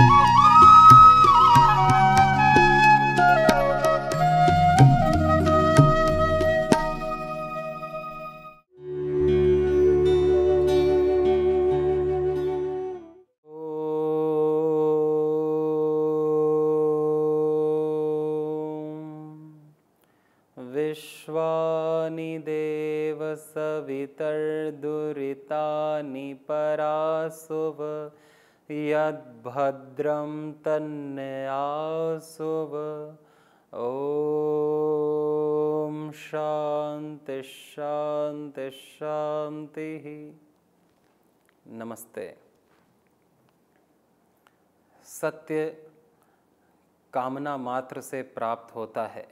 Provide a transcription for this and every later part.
Thank you. भद्रम तन्नयासुव शांति शांति शांति शान्तिः नमस्ते सत्य कामना मात्र से प्राप्त होता है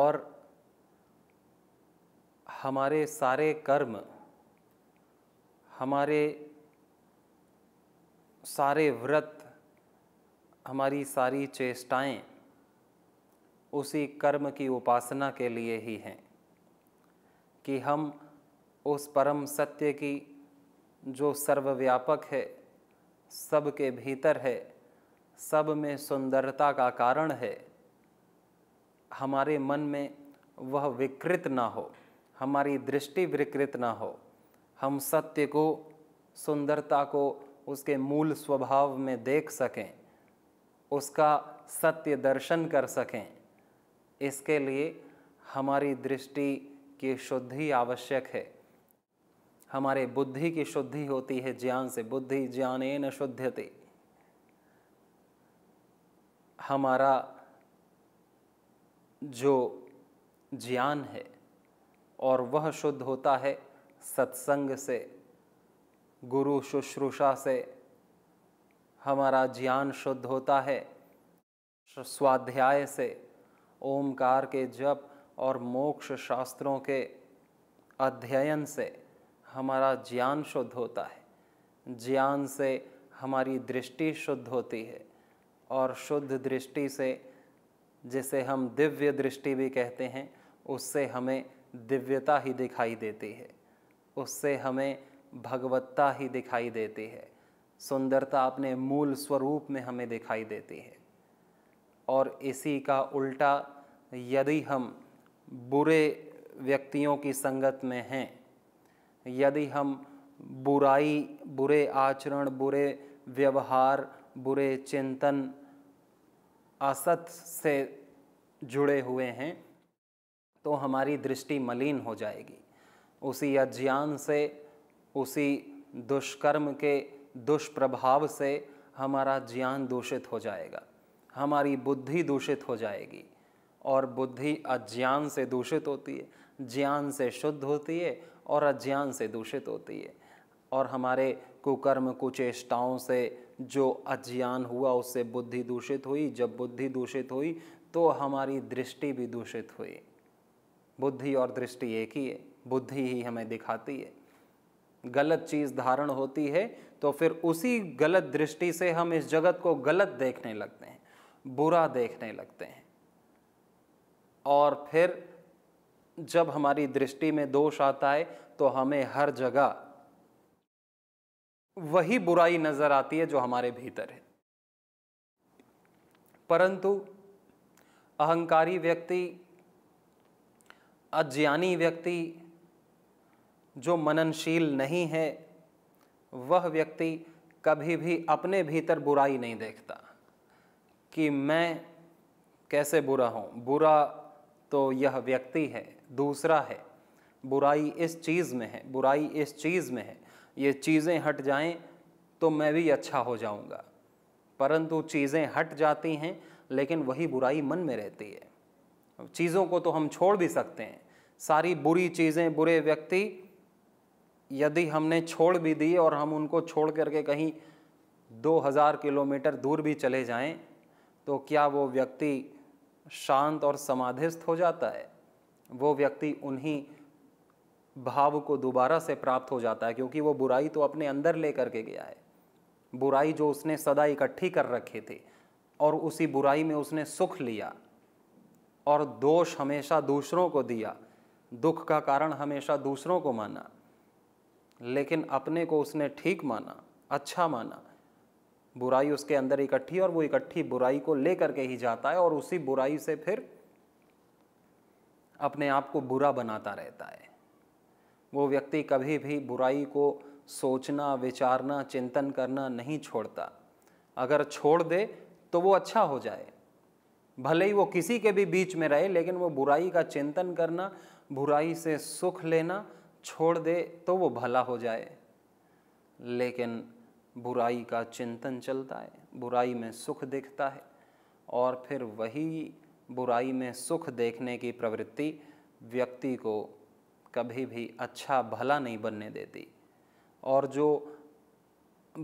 और हमारे सारे कर्म हमारे सारे व्रत हमारी सारी चेष्टाएं उसी कर्म की उपासना के लिए ही हैं कि हम उस परम सत्य की जो सर्वव्यापक है सब के भीतर है सब में सुंदरता का कारण है हमारे मन में वह विकृत ना हो हमारी दृष्टि विकृत ना हो हम सत्य को सुंदरता को उसके मूल स्वभाव में देख सकें उसका सत्य दर्शन कर सकें इसके लिए हमारी दृष्टि की शुद्धि आवश्यक है हमारे बुद्धि की शुद्धि होती है ज्ञान से बुद्धि ज्ञाने न शुद्धते हमारा जो ज्ञान है और वह शुद्ध होता है सत्संग से गुरु शुश्रूषा से हमारा ज्ञान शुद्ध होता है स्वाध्याय से ओमकार के जप और मोक्ष शास्त्रों के अध्ययन से हमारा ज्ञान शुद्ध होता है ज्ञान से हमारी दृष्टि शुद्ध होती है और शुद्ध दृष्टि से जिसे हम दिव्य दृष्टि भी कहते हैं उससे हमें दिव्यता ही दिखाई देती है उससे हमें भगवत्ता ही दिखाई देती है सुंदरता अपने मूल स्वरूप में हमें दिखाई देती है और इसी का उल्टा यदि हम बुरे व्यक्तियों की संगत में हैं यदि हम बुराई बुरे आचरण बुरे व्यवहार बुरे चिंतन असत से जुड़े हुए हैं तो हमारी दृष्टि मलिन हो जाएगी उसी अज्ञान से उसी दुष्कर्म के दुष्प्रभाव से हमारा ज्ञान दूषित हो जाएगा हमारी बुद्धि दूषित हो जाएगी और बुद्धि अज्ञान से दूषित होती है ज्ञान से शुद्ध होती है और अज्ञान से दूषित होती है और हमारे कुकर्म कुचेष्टाओं से जो अज्ञान हुआ उससे बुद्धि दूषित हुई जब बुद्धि दूषित हुई तो हमारी दृष्टि भी दूषित हुई बुद्धि और दृष्टि एक ही है बुद्धि ही हमें दिखाती है गलत चीज़ धारण होती है तो फिर उसी गलत दृष्टि से हम इस जगत को गलत देखने लगते हैं बुरा देखने लगते हैं और फिर जब हमारी दृष्टि में दोष आता है तो हमें हर जगह वही बुराई नज़र आती है जो हमारे भीतर है परंतु अहंकारी व्यक्ति अज्ञानी व्यक्ति जो मननशील नहीं है वह व्यक्ति कभी भी अपने भीतर बुराई नहीं देखता कि मैं कैसे बुरा हूँ बुरा तो यह व्यक्ति है दूसरा है बुराई इस चीज़ में है बुराई इस चीज़ में है ये चीज़ें हट जाएं तो मैं भी अच्छा हो जाऊँगा परंतु चीज़ें हट जाती हैं लेकिन वही बुराई मन में रहती है चीज़ों को तो हम छोड़ भी सकते हैं सारी बुरी चीज़ें बुरे व्यक्ति यदि हमने छोड़ भी दी और हम उनको छोड़ करके कहीं 2000 किलोमीटर दूर भी चले जाएं तो क्या वो व्यक्ति शांत और समाधिस्थ हो जाता है वो व्यक्ति उन्हीं भाव को दोबारा से प्राप्त हो जाता है क्योंकि वो बुराई तो अपने अंदर ले करके गया है बुराई जो उसने सदा इकट्ठी कर रखे थे और उसी बुराई में उसने सुख लिया और दोष हमेशा दूसरों को दिया दुख का कारण हमेशा दूसरों को माना लेकिन अपने को उसने ठीक माना अच्छा माना बुराई उसके अंदर इकट्ठी और वो इकट्ठी बुराई को लेकर के ही जाता है और उसी बुराई से फिर अपने आप को बुरा बनाता रहता है वो व्यक्ति कभी भी बुराई को सोचना विचारना चिंतन करना नहीं छोड़ता अगर छोड़ दे तो वो अच्छा हो जाए भले ही वो किसी के भी बीच में रहे लेकिन वो बुराई का चिंतन करना बुराई से सुख लेना छोड़ दे तो वो भला हो जाए लेकिन बुराई का चिंतन चलता है बुराई में सुख दिखता है और फिर वही बुराई में सुख देखने की प्रवृत्ति व्यक्ति को कभी भी अच्छा भला नहीं बनने देती और जो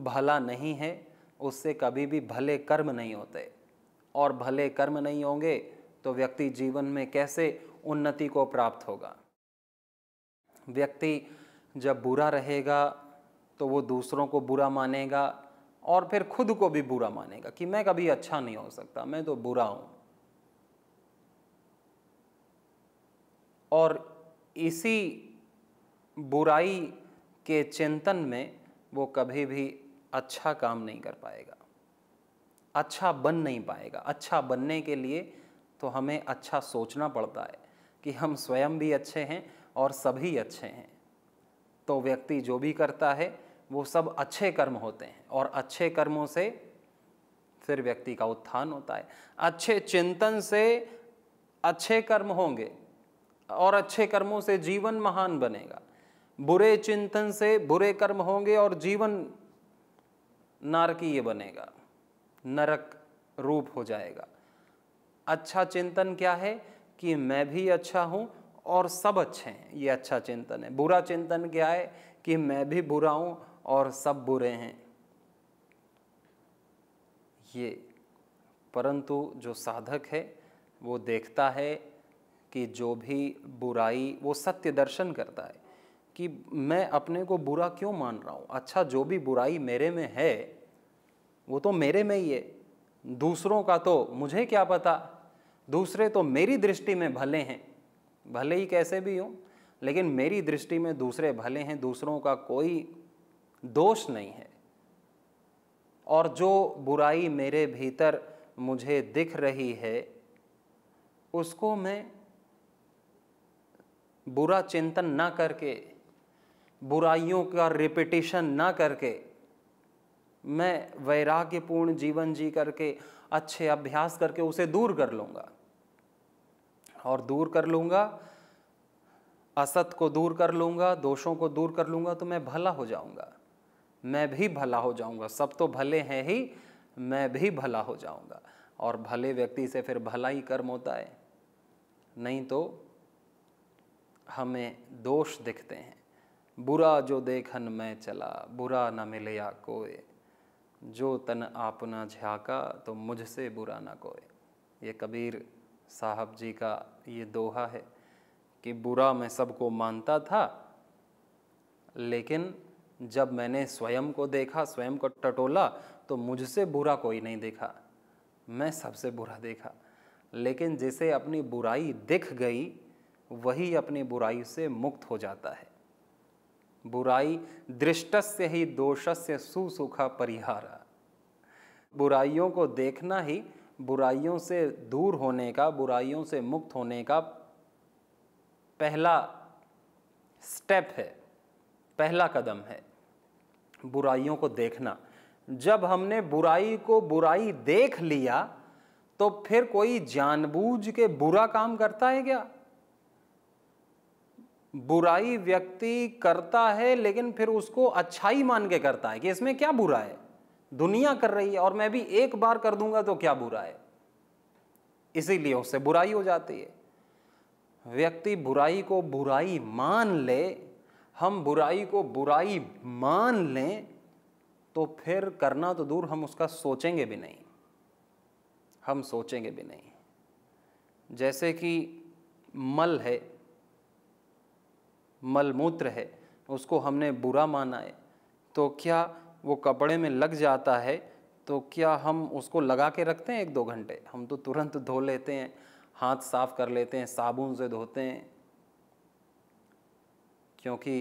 भला नहीं है उससे कभी भी भले कर्म नहीं होते और भले कर्म नहीं होंगे तो व्यक्ति जीवन में कैसे उन्नति को प्राप्त होगा व्यक्ति जब बुरा रहेगा तो वो दूसरों को बुरा मानेगा और फिर खुद को भी बुरा मानेगा कि मैं कभी अच्छा नहीं हो सकता मैं तो बुरा हूँ और इसी बुराई के चिंतन में वो कभी भी अच्छा काम नहीं कर पाएगा अच्छा बन नहीं पाएगा अच्छा बनने के लिए तो हमें अच्छा सोचना पड़ता है कि हम स्वयं भी अच्छे हैं और सभी अच्छे हैं तो व्यक्ति जो भी करता है वो सब अच्छे कर्म होते हैं और अच्छे कर्मों से फिर व्यक्ति का उत्थान होता है अच्छे चिंतन से अच्छे कर्म होंगे और अच्छे कर्मों से जीवन महान बनेगा बुरे चिंतन से बुरे कर्म होंगे और जीवन नारकीय बनेगा नरक रूप हो जाएगा अच्छा चिंतन क्या है कि मैं भी अच्छा हूँ और सब अच्छे हैं ये अच्छा चिंतन है बुरा चिंतन क्या है कि मैं भी बुरा हूँ और सब बुरे हैं ये परंतु जो साधक है वो देखता है कि जो भी बुराई वो सत्य दर्शन करता है कि मैं अपने को बुरा क्यों मान रहा हूँ अच्छा जो भी बुराई मेरे में है वो तो मेरे में ही है दूसरों का तो मुझे क्या पता दूसरे तो मेरी दृष्टि में भले हैं भले ही कैसे भी हों लेकिन मेरी दृष्टि में दूसरे भले हैं दूसरों का कोई दोष नहीं है और जो बुराई मेरे भीतर मुझे दिख रही है उसको मैं बुरा चिंतन ना करके बुराइयों का रिपीटिशन ना करके मैं वैराग्यपूर्ण जीवन जी करके अच्छे अभ्यास करके उसे दूर कर लूँगा और दूर कर लूँगा असत को दूर कर लूँगा दोषों को दूर कर लूँगा तो मैं भला हो जाऊँगा मैं भी भला हो जाऊँगा सब तो भले हैं ही मैं भी भला हो जाऊँगा और भले व्यक्ति से फिर भला ही कर्म होता है नहीं तो हमें दोष दिखते हैं बुरा जो देखन मैं चला बुरा न मिले या कोई जो तन आपना झाका तो मुझसे बुरा ना कोई ये कबीर साहब जी का ये दोहा है कि बुरा मैं सबको मानता था लेकिन जब मैंने स्वयं को देखा स्वयं को टटोला तो मुझसे बुरा कोई नहीं देखा मैं सबसे बुरा देखा लेकिन जिसे अपनी बुराई दिख गई वही अपनी बुराई से मुक्त हो जाता है बुराई दृष्ट से ही दोष से सुसुखा परिहारा बुराइयों को देखना ही बुराइयों से दूर होने का बुराइयों से मुक्त होने का पहला स्टेप है पहला कदम है बुराइयों को देखना जब हमने बुराई को बुराई देख लिया तो फिर कोई जानबूझ के बुरा काम करता है क्या बुराई व्यक्ति करता है लेकिन फिर उसको अच्छाई मान के करता है कि इसमें क्या बुरा है दुनिया कर रही है और मैं भी एक बार कर दूंगा तो क्या बुरा है इसीलिए उससे बुराई हो जाती है व्यक्ति बुराई को बुराई मान ले हम बुराई को बुराई मान लें तो फिर करना तो दूर हम उसका सोचेंगे भी नहीं हम सोचेंगे भी नहीं जैसे कि मल है मलमूत्र है उसको हमने बुरा माना है तो क्या वो कपड़े में लग जाता है तो क्या हम उसको लगा के रखते हैं एक दो घंटे हम तो तुरंत धो लेते हैं हाथ साफ कर लेते हैं साबुन से धोते हैं क्योंकि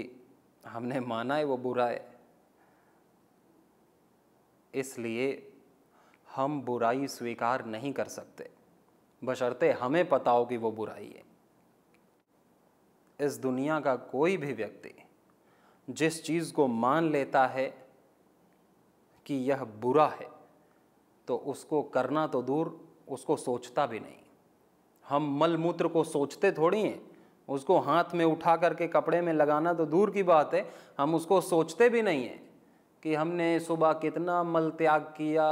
हमने माना है वो बुरा है इसलिए हम बुराई स्वीकार नहीं कर सकते बशर्ते हमें पता हो कि वो बुराई है इस दुनिया का कोई भी व्यक्ति जिस चीज़ को मान लेता है कि यह बुरा है तो उसको करना तो दूर उसको सोचता भी नहीं हम मल मूत्र को सोचते थोड़ी हैं उसको हाथ में उठा करके कपड़े में लगाना तो दूर की बात है हम उसको सोचते भी नहीं हैं कि हमने सुबह कितना मल त्याग किया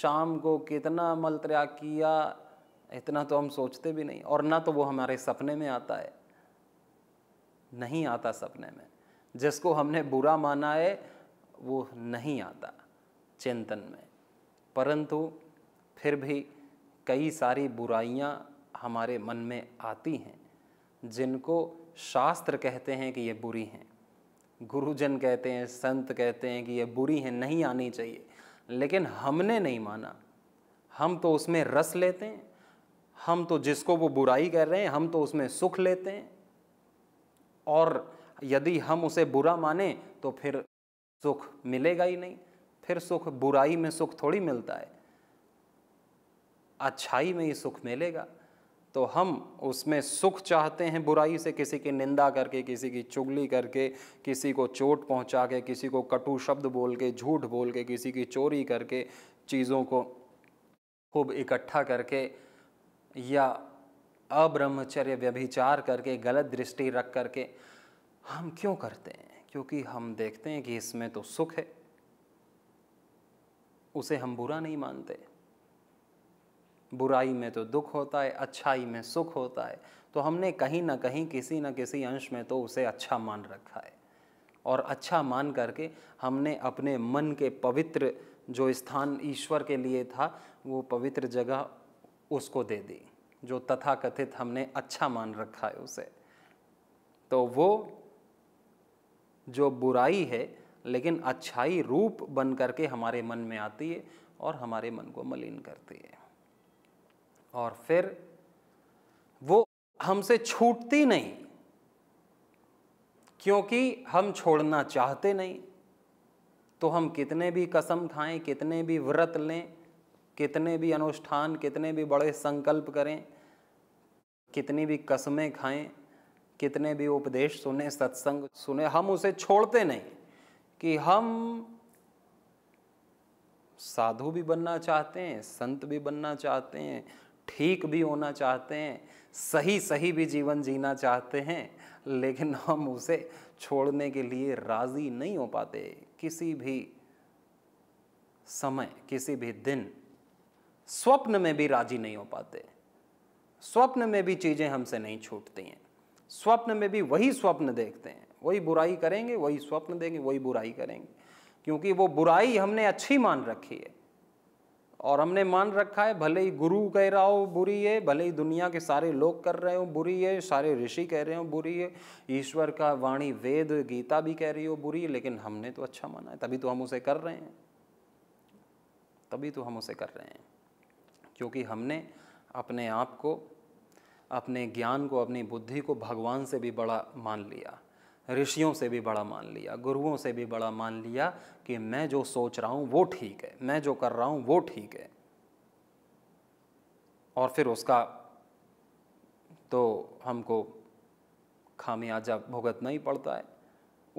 शाम को कितना मल त्याग किया इतना तो हम सोचते भी नहीं और ना तो वो हमारे सपने में आता है नहीं आता सपने में जिसको हमने बुरा माना है वो नहीं आता चिंतन में परंतु फिर भी कई सारी बुराइयां हमारे मन में आती हैं जिनको शास्त्र कहते हैं कि ये बुरी हैं गुरुजन कहते हैं संत कहते हैं कि ये बुरी हैं नहीं आनी चाहिए लेकिन हमने नहीं माना हम तो उसमें रस लेते हैं हम तो जिसको वो बुराई कर रहे हैं हम तो उसमें सुख लेते हैं और यदि हम उसे बुरा माने तो फिर सुख मिलेगा ही नहीं फिर सुख बुराई में सुख थोड़ी मिलता है अच्छाई में ही सुख मिलेगा तो हम उसमें सुख चाहते हैं बुराई से किसी की निंदा करके किसी की चुगली करके किसी को चोट पहुंचा के किसी को कटु शब्द बोल के झूठ बोल के किसी की चोरी करके चीज़ों को खूब इकट्ठा करके या अब्रह्मचर्य व्यभिचार करके गलत दृष्टि रख करके हम क्यों करते हैं क्योंकि हम देखते हैं कि इसमें तो सुख है उसे हम बुरा नहीं मानते बुराई में तो दुख होता है अच्छाई में सुख होता है तो हमने कहीं ना कहीं किसी न किसी अंश में तो उसे अच्छा मान रखा है और अच्छा मान करके हमने अपने मन के पवित्र जो स्थान ईश्वर के लिए था वो पवित्र जगह उसको दे दी जो तथाकथित हमने अच्छा मान रखा है उसे तो वो जो बुराई है लेकिन अच्छाई रूप बन करके हमारे मन में आती है और हमारे मन को मलिन करती है और फिर वो हमसे छूटती नहीं क्योंकि हम छोड़ना चाहते नहीं तो हम कितने भी कसम खाएं कितने भी व्रत लें कितने भी अनुष्ठान कितने भी बड़े संकल्प करें कितनी भी कसमें खाएं कितने भी उपदेश सुने सत्संग सुने हम उसे छोड़ते नहीं कि हम साधु भी बनना चाहते हैं संत भी बनना चाहते हैं ठीक भी होना चाहते हैं सही सही भी जीवन जीना चाहते हैं लेकिन हम उसे छोड़ने के लिए राज़ी नहीं हो पाते किसी भी समय किसी भी दिन स्वप्न में भी राजी नहीं हो पाते स्वप्न में भी चीज़ें हमसे नहीं छूटती हैं स्वप्न में भी वही स्वप्न देखते हैं वही बुराई करेंगे वही स्वप्न देंगे वही बुराई करेंगे क्योंकि वो बुराई हमने अच्छी मान रखी है और हमने मान रखा है भले ही गुरु कह रहा हो बुरी है भले ही दुनिया के सारे लोग कर रहे हो बुरी है सारे ऋषि कह रहे हो बुरी है ईश्वर का वाणी वेद गीता भी कह रही हो बुरी है लेकिन हमने तो अच्छा माना है तभी तो हम उसे कर रहे हैं तभी तो हम उसे कर रहे हैं क्योंकि हमने अपने आप को अपने ज्ञान को अपनी बुद्धि को भगवान से भी बड़ा मान लिया ऋषियों से भी बड़ा मान लिया गुरुओं से भी बड़ा मान लिया कि मैं जो सोच रहा हूँ वो ठीक है मैं जो कर रहा हूँ वो ठीक है और फिर उसका तो हमको खामियाजा भुगतना ही पड़ता है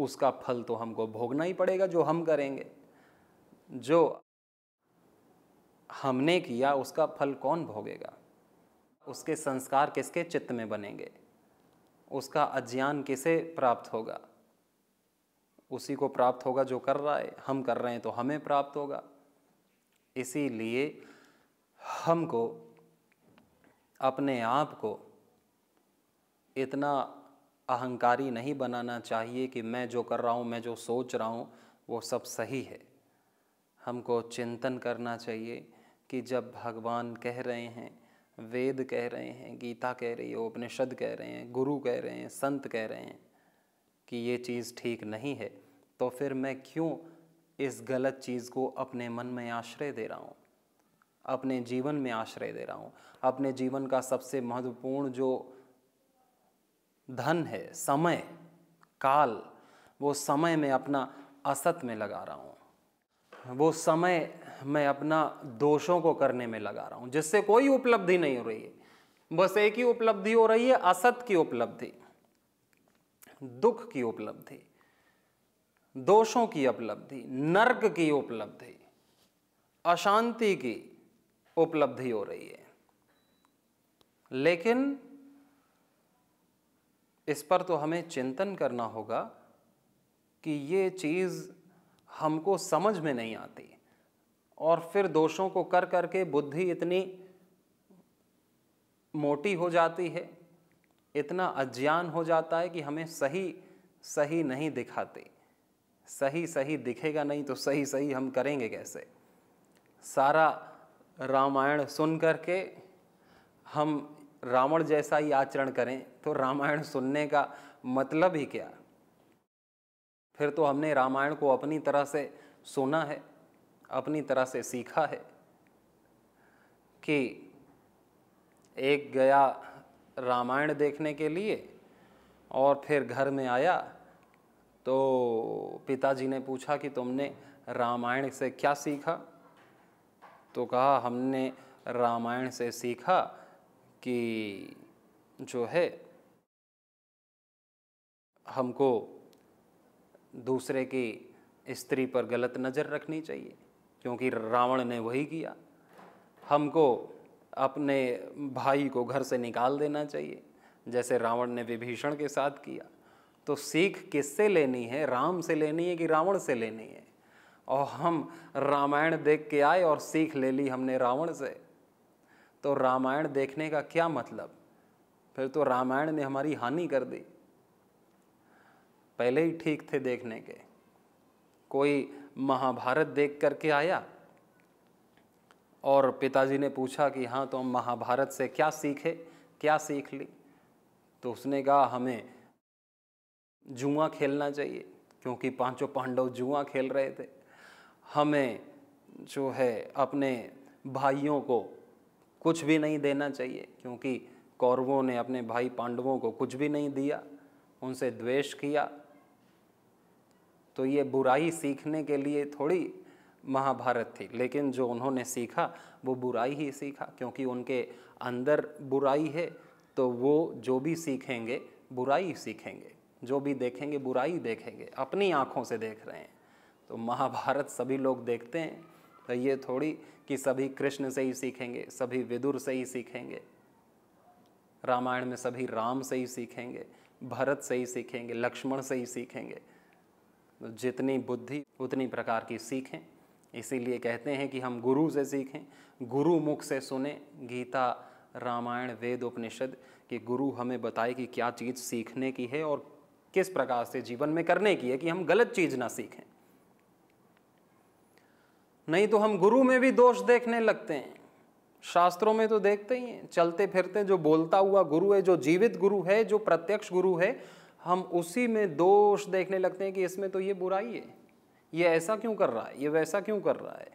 उसका फल तो हमको भोगना ही पड़ेगा जो हम करेंगे जो हमने किया उसका फल कौन भोगेगा उसके संस्कार किसके चित्त में बनेंगे उसका अज्ञान किसे प्राप्त होगा उसी को प्राप्त होगा जो कर रहा है हम कर रहे हैं तो हमें प्राप्त होगा इसीलिए हमको अपने आप को इतना अहंकारी नहीं बनाना चाहिए कि मैं जो कर रहा हूँ मैं जो सोच रहा हूँ वो सब सही है हमको चिंतन करना चाहिए कि जब भगवान कह रहे हैं वेद कह रहे हैं गीता कह रही है उपनिषद कह रहे हैं गुरु कह रहे हैं संत कह रहे हैं कि ये चीज़ ठीक नहीं है तो फिर मैं क्यों इस गलत चीज़ को अपने मन में आश्रय दे रहा हूँ अपने जीवन में आश्रय दे रहा हूँ अपने जीवन का सबसे महत्वपूर्ण जो धन है समय काल वो समय में अपना असत में लगा रहा हूँ वो समय मैं अपना दोषों को करने में लगा रहा हूँ जिससे कोई उपलब्धि नहीं हो रही है बस एक ही उपलब्धि हो रही है असत की उपलब्धि दुख की उपलब्धि दोषों की उपलब्धि नर्क की उपलब्धि अशांति की उपलब्धि हो रही है लेकिन इस पर तो हमें चिंतन करना होगा कि ये चीज़ हमको समझ में नहीं आती और फिर दोषों को कर करके बुद्धि इतनी मोटी हो जाती है इतना अज्ञान हो जाता है कि हमें सही सही नहीं दिखाते सही सही दिखेगा नहीं तो सही सही हम करेंगे कैसे सारा रामायण सुन करके हम रावण जैसा ही आचरण करें तो रामायण सुनने का मतलब ही क्या फिर तो हमने रामायण को अपनी तरह से सुना है अपनी तरह से सीखा है कि एक गया रामायण देखने के लिए और फिर घर में आया तो पिताजी ने पूछा कि तुमने रामायण से क्या सीखा तो कहा हमने रामायण से सीखा कि जो है हमको दूसरे की स्त्री पर गलत नज़र रखनी चाहिए क्योंकि रावण ने वही किया हमको अपने भाई को घर से निकाल देना चाहिए जैसे रावण ने विभीषण के साथ किया तो सीख किससे लेनी है राम से लेनी है कि रावण से लेनी है और हम रामायण देख के आए और सीख ले ली हमने रावण से तो रामायण देखने का क्या मतलब फिर तो रामायण ने हमारी हानि कर दी पहले ही ठीक थे देखने के कोई महाभारत देख करके आया और पिताजी ने पूछा कि हाँ तो हम महाभारत से क्या सीखे क्या सीख ली तो उसने कहा हमें जुआ खेलना चाहिए क्योंकि पांचों पांडव जुआ खेल रहे थे हमें जो है अपने भाइयों को कुछ भी नहीं देना चाहिए क्योंकि कौरवों ने अपने भाई पांडवों को कुछ भी नहीं दिया उनसे द्वेष किया तो ये बुराई सीखने के लिए थोड़ी महाभारत थी लेकिन जो उन्होंने सीखा वो बुराई ही सीखा क्योंकि उनके अंदर बुराई है तो वो जो भी सीखेंगे बुराई सीखेंगे जो भी देखेंगे बुराई देखेंगे अपनी आँखों से देख रहे हैं तो महाभारत सभी लोग देखते हैं तो ये थोड़ी कि सभी कृष्ण से ही सीखेंगे सभी विदुर से ही सीखेंगे रामायण में सभी राम से ही सीखेंगे भरत से ही सीखेंगे लक्ष्मण से ही सीखेंगे जितनी बुद्धि उतनी प्रकार की सीखें इसीलिए कहते हैं कि हम गुरु से सीखें गुरु मुख से सुने गीता रामायण वेद उपनिषद कि गुरु हमें बताए कि क्या चीज़ सीखने की है और किस प्रकार से जीवन में करने की है कि हम गलत चीज़ ना सीखें नहीं तो हम गुरु में भी दोष देखने लगते हैं शास्त्रों में तो देखते ही हैं चलते फिरते जो बोलता हुआ गुरु है जो जीवित गुरु है जो प्रत्यक्ष गुरु है हम उसी में दोष देखने लगते हैं कि इसमें तो ये बुराई है ये ऐसा क्यों कर रहा है ये वैसा क्यों कर रहा है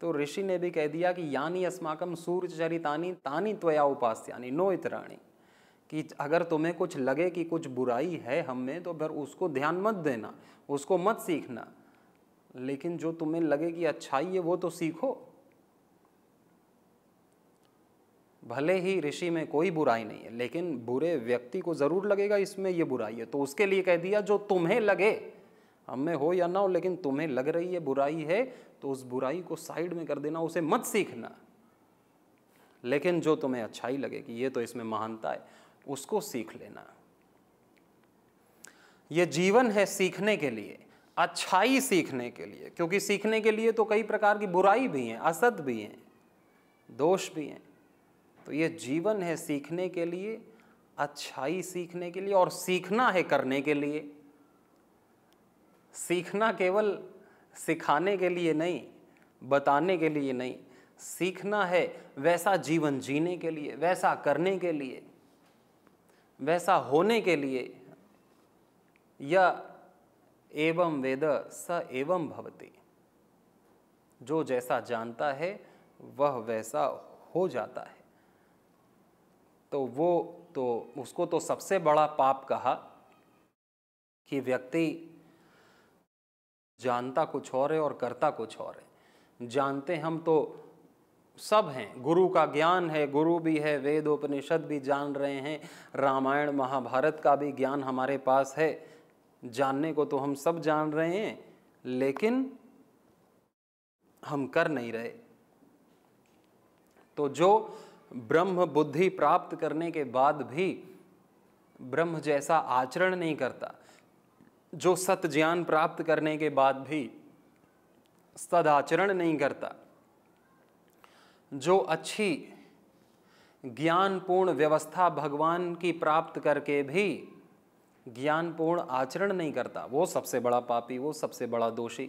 तो ऋषि ने भी कह दिया कि यानी अस्माकम सूर्य चरितानी तानी त्वया यानी नो इतराणी कि अगर तुम्हें कुछ लगे कि कुछ बुराई है हम में तो फिर उसको ध्यान मत देना उसको मत सीखना लेकिन जो तुम्हें लगे कि अच्छाई है वो तो सीखो भले ही ऋषि में कोई बुराई नहीं है लेकिन बुरे व्यक्ति को ज़रूर लगेगा इसमें ये बुराई है तो उसके लिए कह दिया जो तुम्हें लगे हम में हो या ना हो लेकिन तुम्हें लग रही है बुराई है तो उस बुराई को साइड में कर देना उसे मत सीखना लेकिन जो तुम्हें अच्छाई लगे कि ये तो इसमें महानता है उसको सीख लेना ये जीवन है सीखने के लिए अच्छाई सीखने के लिए क्योंकि सीखने के लिए तो कई प्रकार की बुराई भी हैं असत भी हैं दोष भी हैं तो ये जीवन है सीखने के लिए अच्छाई सीखने के लिए और सीखना है करने के लिए सीखना केवल सिखाने के लिए नहीं बताने के लिए नहीं सीखना है वैसा जीवन जीने के लिए वैसा करने के लिए वैसा होने के लिए या एवं वेद स एवं भवती जो जैसा जानता है वह वैसा हो जाता है तो वो तो उसको तो सबसे बड़ा पाप कहा कि व्यक्ति जानता कुछ और है और करता कुछ और है जानते हम तो सब हैं गुरु का ज्ञान है गुरु भी है वेद उपनिषद भी जान रहे हैं रामायण महाभारत का भी ज्ञान हमारे पास है जानने को तो हम सब जान रहे हैं लेकिन हम कर नहीं रहे तो जो ब्रह्म बुद्धि प्राप्त करने के बाद भी ब्रह्म जैसा आचरण नहीं करता जो सत ज्ञान प्राप्त करने के बाद भी सदाचरण नहीं करता जो अच्छी ज्ञानपूर्ण व्यवस्था भगवान की प्राप्त करके भी ज्ञानपूर्ण आचरण नहीं करता वो सबसे बड़ा पापी वो सबसे बड़ा दोषी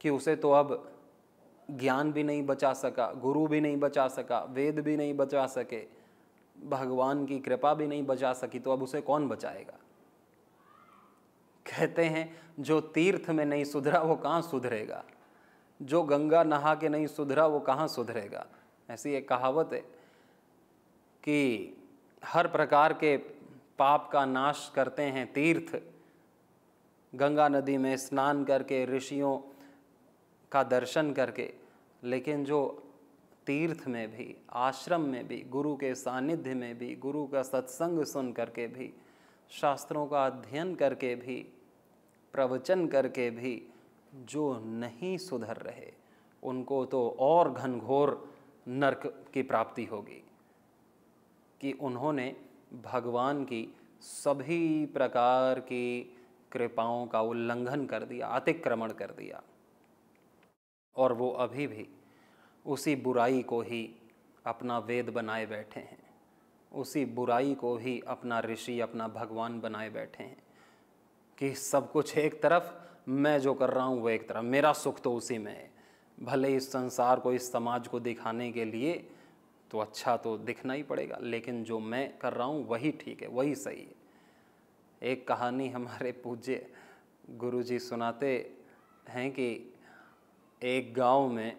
कि उसे तो अब ज्ञान भी नहीं बचा सका गुरु भी नहीं बचा सका वेद भी नहीं बचा सके भगवान की कृपा भी नहीं बचा सकी तो अब उसे कौन बचाएगा कहते हैं जो तीर्थ में नहीं सुधरा वो कहाँ सुधरेगा जो गंगा नहा के नहीं सुधरा वो कहाँ सुधरेगा ऐसी एक कहावत है कि हर प्रकार के पाप का नाश करते हैं तीर्थ गंगा नदी में स्नान करके ऋषियों का दर्शन करके लेकिन जो तीर्थ में भी आश्रम में भी गुरु के सानिध्य में भी गुरु का सत्संग सुन करके भी शास्त्रों का अध्ययन करके भी प्रवचन करके भी जो नहीं सुधर रहे उनको तो और घनघोर नरक की प्राप्ति होगी कि उन्होंने भगवान की सभी प्रकार की कृपाओं का उल्लंघन कर दिया अतिक्रमण कर दिया और वो अभी भी उसी बुराई को ही अपना वेद बनाए बैठे हैं उसी बुराई को ही अपना ऋषि अपना भगवान बनाए बैठे हैं कि सब कुछ एक तरफ मैं जो कर रहा हूँ वो एक तरफ मेरा सुख तो उसी में है भले इस संसार को इस समाज को दिखाने के लिए तो अच्छा तो दिखना ही पड़ेगा लेकिन जो मैं कर रहा हूँ वही ठीक है वही सही है एक कहानी हमारे पूज्य गुरुजी सुनाते हैं कि एक गांव में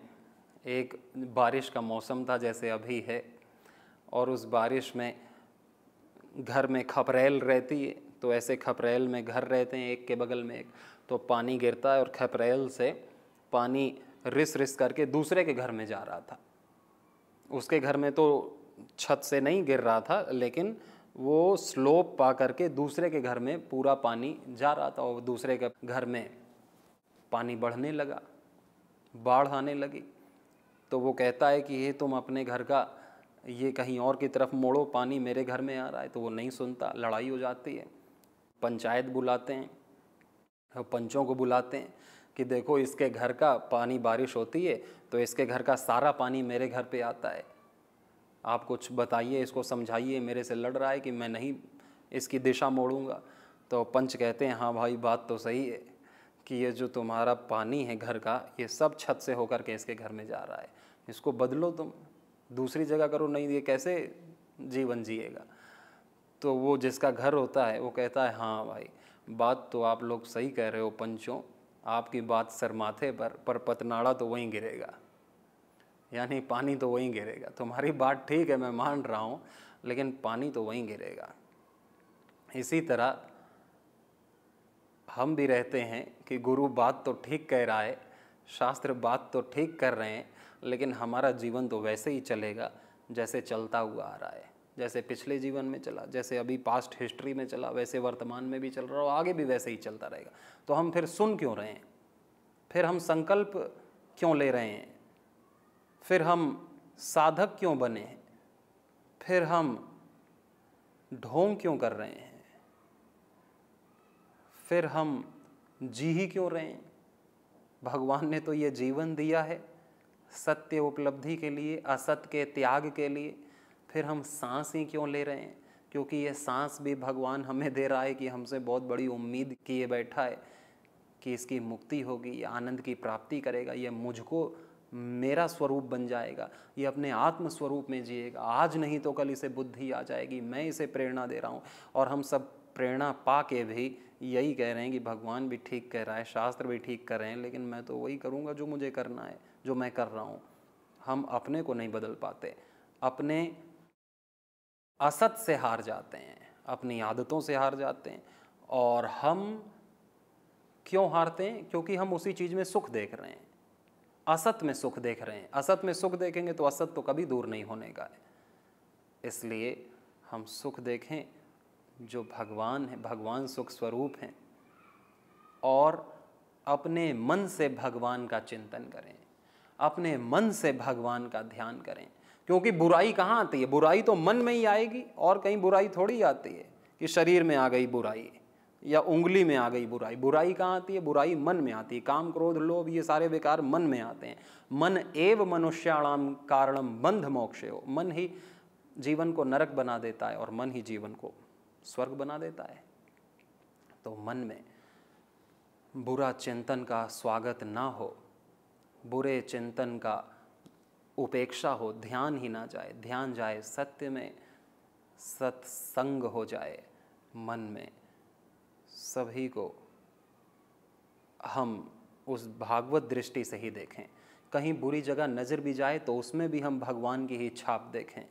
एक बारिश का मौसम था जैसे अभी है और उस बारिश में घर में खपरेल रहती है तो ऐसे खपरेल में घर रहते हैं एक के बगल में एक तो पानी गिरता है और खपरेल से पानी रिस रिस करके दूसरे के घर में जा रहा था उसके घर में तो छत से नहीं गिर रहा था लेकिन वो स्लोप पा करके दूसरे के घर में पूरा पानी जा रहा था और दूसरे के घर में पानी बढ़ने लगा बाढ़ आने लगी तो वो कहता है कि ये तुम अपने घर का ये कहीं और की तरफ मोड़ो पानी मेरे घर में आ रहा है तो वो नहीं सुनता लड़ाई हो जाती है पंचायत बुलाते हैं पंचों को बुलाते हैं कि देखो इसके घर का पानी बारिश होती है तो इसके घर का सारा पानी मेरे घर पे आता है आप कुछ बताइए इसको समझाइए मेरे से लड़ रहा है कि मैं नहीं इसकी दिशा मोड़ूंगा तो पंच कहते हैं हाँ भाई बात तो सही है कि ये जो तुम्हारा पानी है घर का ये सब छत से होकर के इसके घर में जा रहा है इसको बदलो तुम दूसरी जगह करो नहीं ये कैसे जीवन जिएगा तो वो जिसका घर होता है वो कहता है हाँ भाई बात तो आप लोग सही कह रहे हो पंचों आपकी बात सर माथे पर पर पतनाड़ा तो वहीं गिरेगा यानी पानी तो वहीं गिरेगा तुम्हारी बात ठीक है मैं मान रहा हूँ लेकिन पानी तो वहीं गिरेगा इसी तरह हम भी रहते हैं कि गुरु बात तो ठीक कह रहा है शास्त्र बात तो ठीक कर रहे हैं लेकिन हमारा जीवन तो वैसे ही चलेगा जैसे चलता हुआ आ रहा है जैसे पिछले जीवन में चला जैसे अभी पास्ट हिस्ट्री में चला वैसे वर्तमान में भी चल रहा और आगे भी वैसे ही चलता रहेगा तो हम फिर सुन क्यों रहे हैं फिर हम संकल्प क्यों ले रहे हैं फिर हम साधक क्यों बने हैं फिर हम ढोंग क्यों कर रहे हैं फिर हम जी ही क्यों रहे भगवान ने तो ये जीवन दिया है सत्य उपलब्धि के लिए असत के त्याग के लिए फिर हम सांस ही क्यों ले रहे हैं क्योंकि ये सांस भी भगवान हमें दे रहा है कि हमसे बहुत बड़ी उम्मीद किए बैठा है कि इसकी मुक्ति होगी आनंद की प्राप्ति करेगा ये मुझको मेरा स्वरूप बन जाएगा ये अपने आत्म स्वरूप में जिएगा आज नहीं तो कल इसे बुद्धि आ जाएगी मैं इसे प्रेरणा दे रहा हूँ और हम सब प्रेरणा पा के भी यही कह रहे हैं कि भगवान भी ठीक कह रहा है शास्त्र भी ठीक कर रहे हैं लेकिन मैं तो वही करूँगा जो मुझे करना है जो मैं कर रहा हूँ हम अपने को नहीं बदल पाते अपने असत से हार जाते हैं अपनी आदतों से हार जाते हैं और हम क्यों हारते हैं क्योंकि हम उसी चीज़ में सुख देख रहे हैं असत में सुख देख रहे हैं असत में सुख देखेंगे तो असत तो कभी दूर नहीं होने का है इसलिए हम सुख देखें जो भगवान हैं भगवान सुख स्वरूप हैं और अपने मन से भगवान का चिंतन करें अपने मन से भगवान का ध्यान करें क्योंकि बुराई कहाँ आती है बुराई तो मन में ही आएगी और कहीं बुराई थोड़ी आती है कि शरीर में आ गई बुराई या उंगली में आ गई बुराई बुराई कहाँ आती है बुराई मन में आती है काम क्रोध लोभ ये सारे विकार मन में आते हैं मन एव मनुष्याणाम कारणम बंध मोक्ष हो मन ही जीवन को नरक बना देता है और मन ही जीवन को स्वर्ग बना देता है तो मन में बुरा चिंतन का स्वागत ना हो बुरे चिंतन का उपेक्षा हो ध्यान ही ना जाए ध्यान जाए सत्य में सत्संग हो जाए मन में सभी को हम उस भागवत दृष्टि से ही देखें कहीं बुरी जगह नज़र भी जाए तो उसमें भी हम भगवान की ही छाप देखें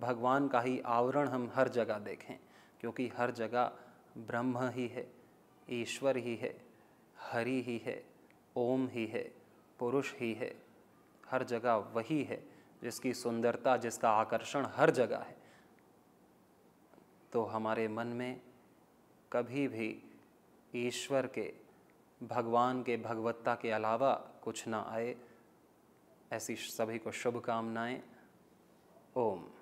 भगवान का ही आवरण हम हर जगह देखें क्योंकि हर जगह ब्रह्म ही है ईश्वर ही है हरि ही है ओम ही है पुरुष ही है हर जगह वही है जिसकी सुंदरता जिसका आकर्षण हर जगह है तो हमारे मन में कभी भी ईश्वर के भगवान के भगवत्ता के अलावा कुछ ना आए ऐसी सभी को शुभकामनाएं ओम